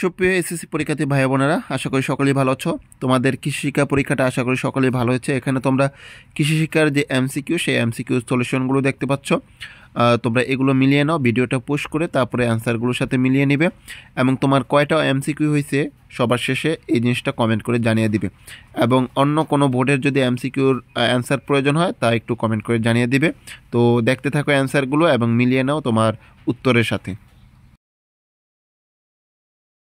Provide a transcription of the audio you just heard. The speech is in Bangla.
সুপ্রিয় এসএসসি পরীক্ষার্থী ভাই বোনেরা আশা করি সকলেই ভালো আছো তোমাদের কৃষি শিক্ষা পরীক্ষাটা আশা করি সকলেই ভালো হয়েছে এখানে তোমরা কৃষি শিক্ষার যে এমসিকিউ সেই এমসিকিউ সলিউশনগুলো দেখতে পাচ্ছ তোমরা এগুলো মিলিয়ে নাও ভিডিওটা পোস্ট করে তারপরে অ্যান্সারগুলোর সাথে মিলিয়ে নেবে এবং তোমার কয়টা এমসিকিউ হয়েছে সবার শেষে এই জিনিসটা কমেন্ট করে জানিয়ে দিবে এবং অন্য কোনো বোর্ডের যদি এমসিকিউর অ্যান্সার প্রয়োজন হয় তা একটু কমেন্ট করে জানিয়ে দিবে তো দেখতে থাকো অ্যান্সারগুলো এবং মিলিয়ে নাও তোমার উত্তরের সাথে